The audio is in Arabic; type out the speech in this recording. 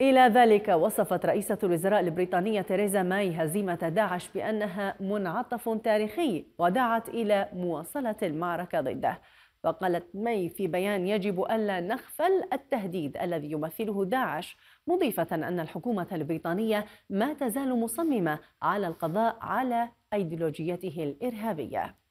إلى ذلك وصفت رئيسة الوزراء البريطانية تيريزا ماي هزيمة داعش بأنها منعطف تاريخي ودعت إلى مواصلة المعركة ضده وقالت ماي في بيان يجب ألا نخفل التهديد الذي يمثله داعش مضيفة أن الحكومة البريطانية ما تزال مصممة على القضاء على أيديولوجيته الإرهابية